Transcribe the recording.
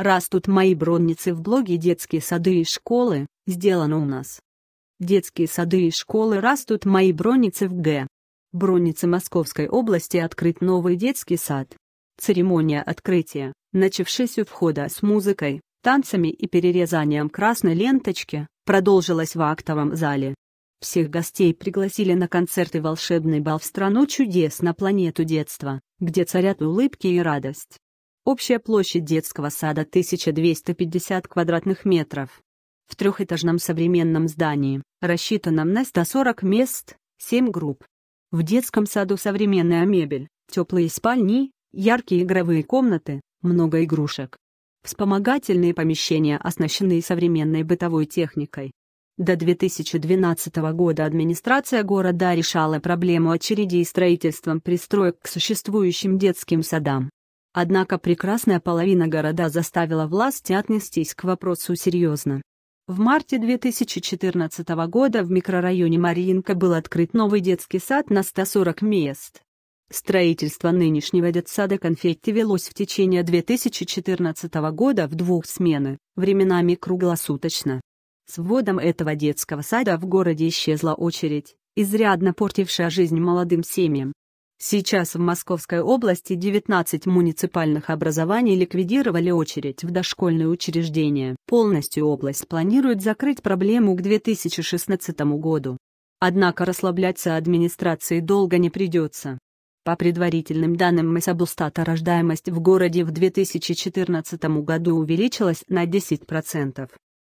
Растут мои бронницы в блоге «Детские сады и школы», сделано у нас. Детские сады и школы растут мои бронницы в Г. Бронницы Московской области открыт новый детский сад. Церемония открытия, начавшись у входа с музыкой, танцами и перерезанием красной ленточки, продолжилась в актовом зале. Всех гостей пригласили на концерт и волшебный бал в страну чудес на планету детства, где царят улыбки и радость. Общая площадь детского сада 1250 квадратных метров. В трехэтажном современном здании, рассчитанном на 140 мест, 7 групп. В детском саду современная мебель, теплые спальни, яркие игровые комнаты, много игрушек. Вспомогательные помещения оснащены современной бытовой техникой. До 2012 года администрация города решала проблему очередей строительством пристроек к существующим детским садам. Однако прекрасная половина города заставила власти отнестись к вопросу серьезно. В марте 2014 года в микрорайоне Мариинка был открыт новый детский сад на 140 мест. Строительство нынешнего детсада конфетти велось в течение 2014 года в двух смены, временами круглосуточно. С вводом этого детского сада в городе исчезла очередь, изрядно портившая жизнь молодым семьям. Сейчас в Московской области 19 муниципальных образований ликвидировали очередь в дошкольные учреждения. Полностью область планирует закрыть проблему к 2016 году. Однако расслабляться администрации долго не придется. По предварительным данным Масабустата рождаемость в городе в 2014 году увеличилась на 10%.